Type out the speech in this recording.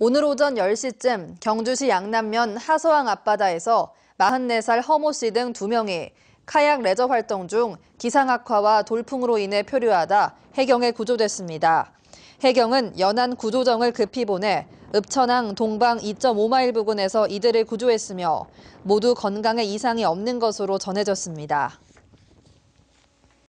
오늘 오전 10시쯤 경주시 양남면 하서항 앞바다에서 44살 허모 씨 등 두명이 카약 레저 활동 중 기상 악화와 돌풍으로 인해 표류하다 해경에 구조됐습니다. 해경은 연안 구조정을 급히 보내 읍천항 동방 2.5마일 부근에서 이들을 구조했으며 모두 건강에 이상이 없는 것으로 전해졌습니다.